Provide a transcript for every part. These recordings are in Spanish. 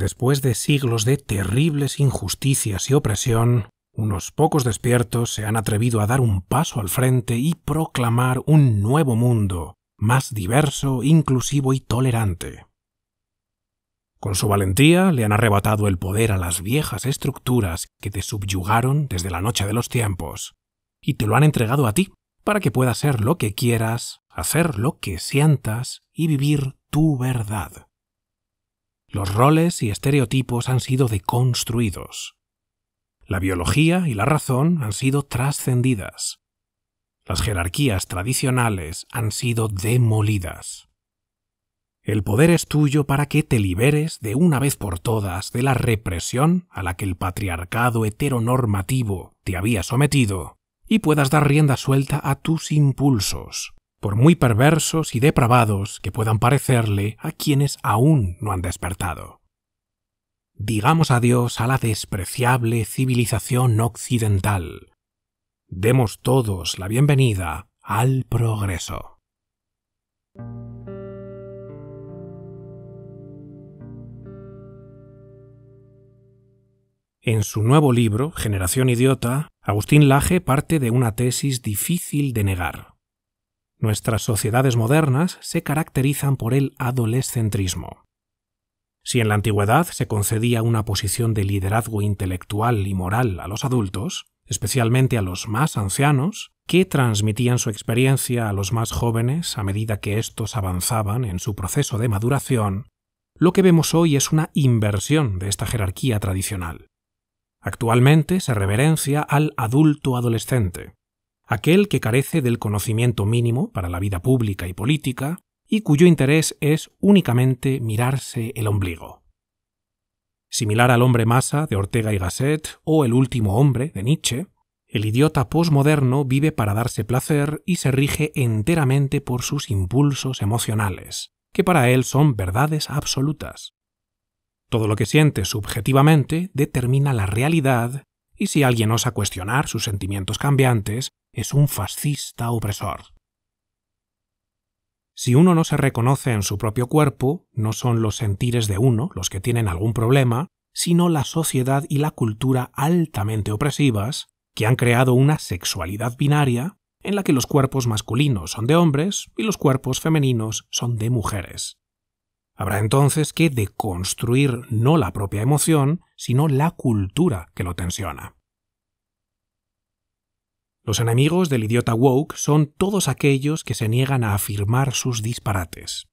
Después de siglos de terribles injusticias y opresión, unos pocos despiertos se han atrevido a dar un paso al frente y proclamar un nuevo mundo, más diverso, inclusivo y tolerante. Con su valentía le han arrebatado el poder a las viejas estructuras que te subyugaron desde la noche de los tiempos, y te lo han entregado a ti, para que puedas ser lo que quieras, hacer lo que sientas y vivir tu verdad. Los roles y estereotipos han sido deconstruidos. La biología y la razón han sido trascendidas. Las jerarquías tradicionales han sido demolidas. El poder es tuyo para que te liberes de una vez por todas de la represión a la que el patriarcado heteronormativo te había sometido y puedas dar rienda suelta a tus impulsos por muy perversos y depravados que puedan parecerle a quienes aún no han despertado. Digamos adiós a la despreciable civilización occidental. Demos todos la bienvenida al progreso. En su nuevo libro, Generación Idiota, Agustín Laje parte de una tesis difícil de negar Nuestras sociedades modernas se caracterizan por el adolescentrismo. Si en la antigüedad se concedía una posición de liderazgo intelectual y moral a los adultos, especialmente a los más ancianos, que transmitían su experiencia a los más jóvenes a medida que estos avanzaban en su proceso de maduración, lo que vemos hoy es una inversión de esta jerarquía tradicional. Actualmente se reverencia al adulto adolescente, aquel que carece del conocimiento mínimo para la vida pública y política, y cuyo interés es únicamente mirarse el ombligo. Similar al hombre masa de Ortega y Gasset o el último hombre de Nietzsche, el idiota posmoderno vive para darse placer y se rige enteramente por sus impulsos emocionales, que para él son verdades absolutas. Todo lo que siente subjetivamente determina la realidad y si alguien osa cuestionar sus sentimientos cambiantes, es un fascista opresor. Si uno no se reconoce en su propio cuerpo, no son los sentires de uno los que tienen algún problema, sino la sociedad y la cultura altamente opresivas, que han creado una sexualidad binaria en la que los cuerpos masculinos son de hombres y los cuerpos femeninos son de mujeres. Habrá entonces que deconstruir no la propia emoción, sino la cultura que lo tensiona. Los enemigos del idiota woke son todos aquellos que se niegan a afirmar sus disparates.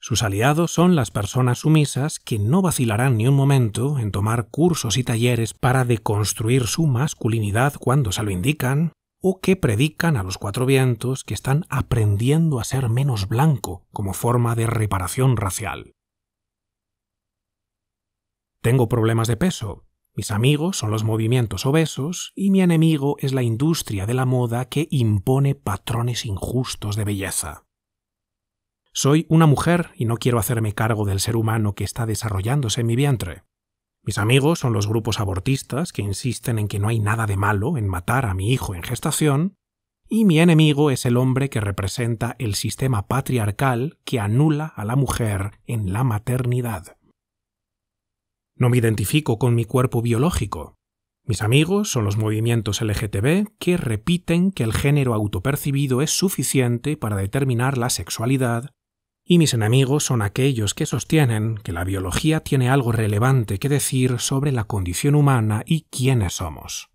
Sus aliados son las personas sumisas que no vacilarán ni un momento en tomar cursos y talleres para deconstruir su masculinidad cuando se lo indican, o que predican a los cuatro vientos que están aprendiendo a ser menos blanco como forma de reparación racial. Tengo problemas de peso, mis amigos son los movimientos obesos y mi enemigo es la industria de la moda que impone patrones injustos de belleza. Soy una mujer y no quiero hacerme cargo del ser humano que está desarrollándose en mi vientre. Mis amigos son los grupos abortistas que insisten en que no hay nada de malo en matar a mi hijo en gestación, y mi enemigo es el hombre que representa el sistema patriarcal que anula a la mujer en la maternidad. No me identifico con mi cuerpo biológico. Mis amigos son los movimientos LGTB que repiten que el género autopercibido es suficiente para determinar la sexualidad, y mis enemigos son aquellos que sostienen que la biología tiene algo relevante que decir sobre la condición humana y quiénes somos.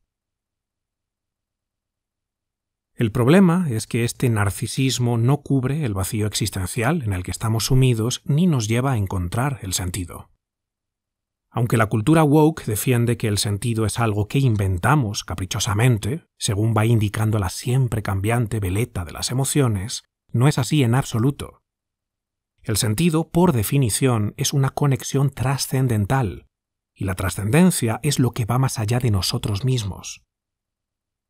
El problema es que este narcisismo no cubre el vacío existencial en el que estamos sumidos ni nos lleva a encontrar el sentido. Aunque la cultura woke defiende que el sentido es algo que inventamos caprichosamente, según va indicando la siempre cambiante veleta de las emociones, no es así en absoluto. El sentido, por definición, es una conexión trascendental, y la trascendencia es lo que va más allá de nosotros mismos.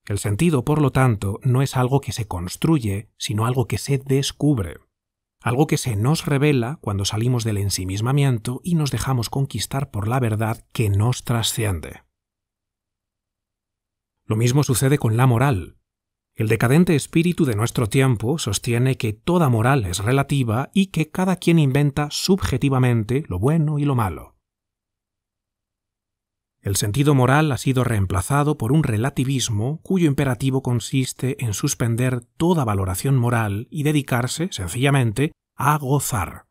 El sentido, por lo tanto, no es algo que se construye, sino algo que se descubre algo que se nos revela cuando salimos del ensimismamiento y nos dejamos conquistar por la verdad que nos trasciende. Lo mismo sucede con la moral. El decadente espíritu de nuestro tiempo sostiene que toda moral es relativa y que cada quien inventa subjetivamente lo bueno y lo malo. El sentido moral ha sido reemplazado por un relativismo cuyo imperativo consiste en suspender toda valoración moral y dedicarse, sencillamente, a gozar.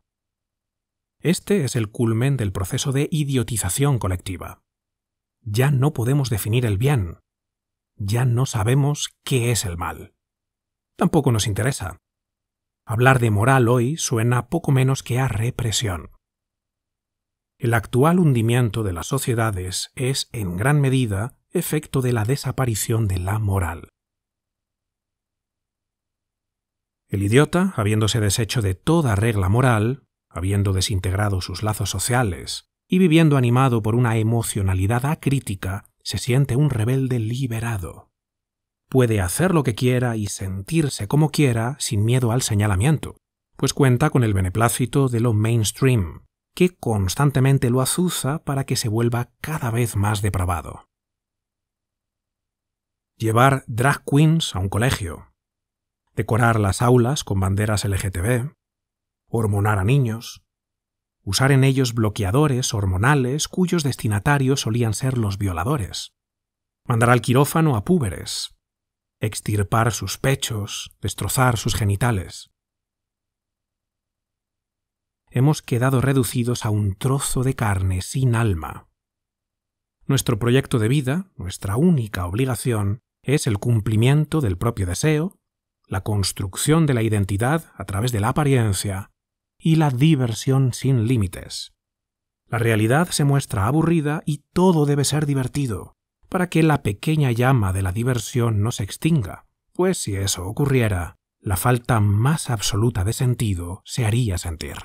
Este es el culmen del proceso de idiotización colectiva. Ya no podemos definir el bien. Ya no sabemos qué es el mal. Tampoco nos interesa. Hablar de moral hoy suena poco menos que a represión. El actual hundimiento de las sociedades es, en gran medida, efecto de la desaparición de la moral. El idiota, habiéndose deshecho de toda regla moral, habiendo desintegrado sus lazos sociales y viviendo animado por una emocionalidad acrítica, se siente un rebelde liberado. Puede hacer lo que quiera y sentirse como quiera sin miedo al señalamiento, pues cuenta con el beneplácito de lo mainstream, que constantemente lo azuza para que se vuelva cada vez más depravado. Llevar drag queens a un colegio, decorar las aulas con banderas LGTB, hormonar a niños, usar en ellos bloqueadores hormonales cuyos destinatarios solían ser los violadores, mandar al quirófano a púberes, extirpar sus pechos, destrozar sus genitales, hemos quedado reducidos a un trozo de carne sin alma. Nuestro proyecto de vida, nuestra única obligación, es el cumplimiento del propio deseo, la construcción de la identidad a través de la apariencia y la diversión sin límites. La realidad se muestra aburrida y todo debe ser divertido, para que la pequeña llama de la diversión no se extinga, pues si eso ocurriera, la falta más absoluta de sentido se haría sentir.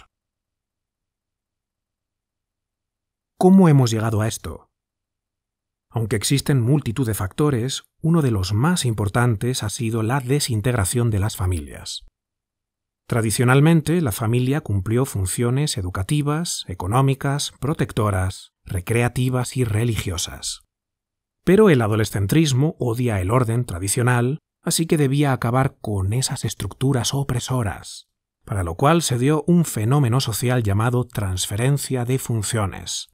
¿Cómo hemos llegado a esto? Aunque existen multitud de factores, uno de los más importantes ha sido la desintegración de las familias. Tradicionalmente, la familia cumplió funciones educativas, económicas, protectoras, recreativas y religiosas. Pero el adolescentrismo odia el orden tradicional, así que debía acabar con esas estructuras opresoras, para lo cual se dio un fenómeno social llamado transferencia de funciones,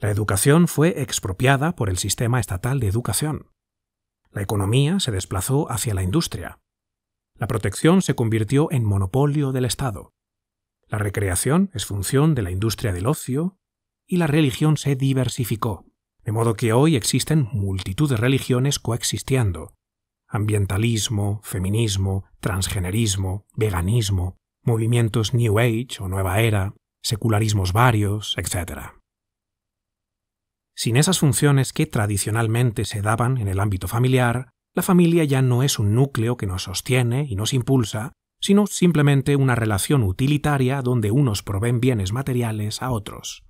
la educación fue expropiada por el sistema estatal de educación. La economía se desplazó hacia la industria. La protección se convirtió en monopolio del Estado. La recreación es función de la industria del ocio y la religión se diversificó, de modo que hoy existen multitud de religiones coexistiendo. Ambientalismo, feminismo, transgenerismo, veganismo, movimientos New Age o Nueva Era, secularismos varios, etc. Sin esas funciones que tradicionalmente se daban en el ámbito familiar, la familia ya no es un núcleo que nos sostiene y nos impulsa, sino simplemente una relación utilitaria donde unos proveen bienes materiales a otros.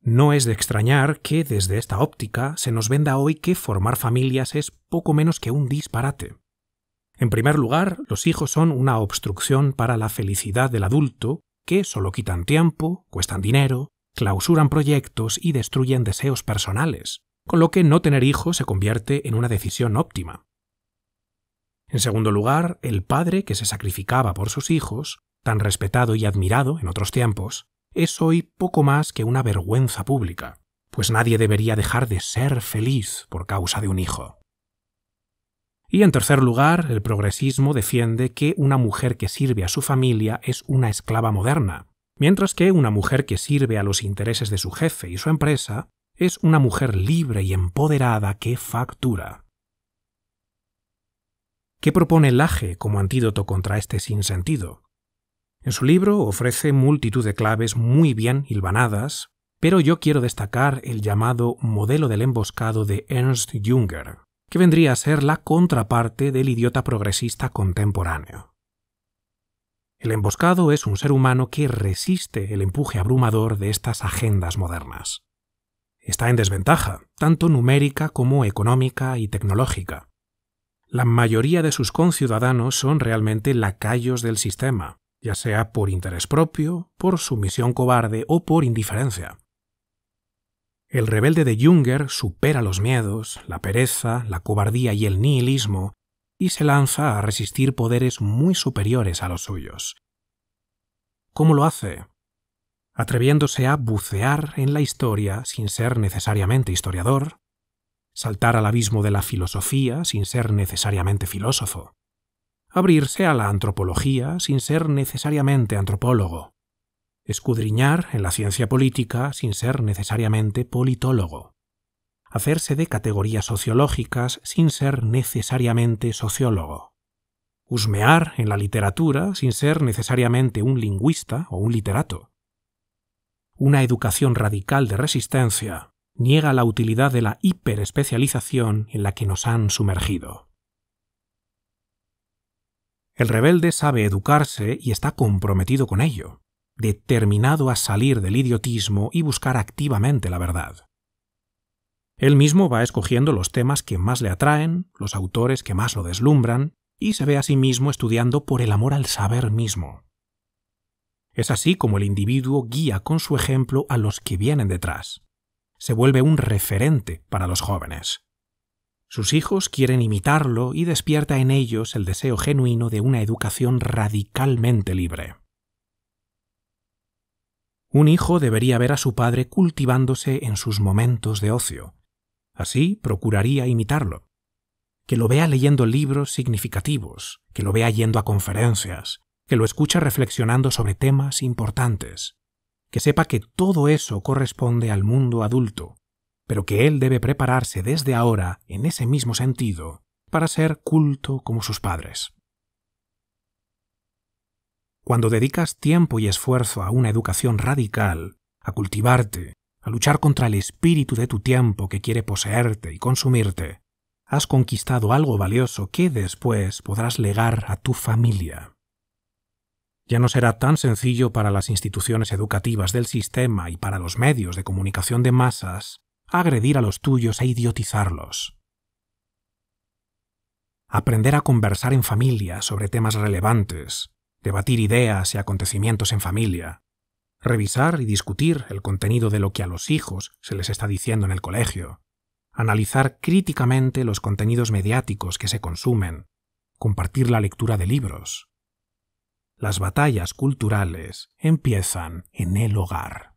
No es de extrañar que desde esta óptica se nos venda hoy que formar familias es poco menos que un disparate. En primer lugar, los hijos son una obstrucción para la felicidad del adulto, que solo quitan tiempo, cuestan dinero, clausuran proyectos y destruyen deseos personales, con lo que no tener hijos se convierte en una decisión óptima. En segundo lugar, el padre que se sacrificaba por sus hijos, tan respetado y admirado en otros tiempos, es hoy poco más que una vergüenza pública, pues nadie debería dejar de ser feliz por causa de un hijo. Y en tercer lugar, el progresismo defiende que una mujer que sirve a su familia es una esclava moderna, mientras que una mujer que sirve a los intereses de su jefe y su empresa es una mujer libre y empoderada que factura. ¿Qué propone Laje como antídoto contra este sinsentido? En su libro ofrece multitud de claves muy bien hilvanadas, pero yo quiero destacar el llamado modelo del emboscado de Ernst Junger, que vendría a ser la contraparte del idiota progresista contemporáneo. El emboscado es un ser humano que resiste el empuje abrumador de estas agendas modernas. Está en desventaja, tanto numérica como económica y tecnológica. La mayoría de sus conciudadanos son realmente lacayos del sistema, ya sea por interés propio, por sumisión cobarde o por indiferencia. El rebelde de Junger supera los miedos, la pereza, la cobardía y el nihilismo y se lanza a resistir poderes muy superiores a los suyos. ¿Cómo lo hace? Atreviéndose a bucear en la historia sin ser necesariamente historiador, saltar al abismo de la filosofía sin ser necesariamente filósofo, abrirse a la antropología sin ser necesariamente antropólogo, escudriñar en la ciencia política sin ser necesariamente politólogo hacerse de categorías sociológicas sin ser necesariamente sociólogo. Husmear en la literatura sin ser necesariamente un lingüista o un literato. Una educación radical de resistencia niega la utilidad de la hiperespecialización en la que nos han sumergido. El rebelde sabe educarse y está comprometido con ello, determinado a salir del idiotismo y buscar activamente la verdad. Él mismo va escogiendo los temas que más le atraen, los autores que más lo deslumbran, y se ve a sí mismo estudiando por el amor al saber mismo. Es así como el individuo guía con su ejemplo a los que vienen detrás. Se vuelve un referente para los jóvenes. Sus hijos quieren imitarlo y despierta en ellos el deseo genuino de una educación radicalmente libre. Un hijo debería ver a su padre cultivándose en sus momentos de ocio, Así procuraría imitarlo. Que lo vea leyendo libros significativos, que lo vea yendo a conferencias, que lo escucha reflexionando sobre temas importantes, que sepa que todo eso corresponde al mundo adulto, pero que él debe prepararse desde ahora en ese mismo sentido para ser culto como sus padres. Cuando dedicas tiempo y esfuerzo a una educación radical, a cultivarte, a luchar contra el espíritu de tu tiempo que quiere poseerte y consumirte, has conquistado algo valioso que después podrás legar a tu familia. Ya no será tan sencillo para las instituciones educativas del sistema y para los medios de comunicación de masas agredir a los tuyos e idiotizarlos. Aprender a conversar en familia sobre temas relevantes, debatir ideas y acontecimientos en familia, revisar y discutir el contenido de lo que a los hijos se les está diciendo en el colegio, analizar críticamente los contenidos mediáticos que se consumen, compartir la lectura de libros. Las batallas culturales empiezan en el hogar.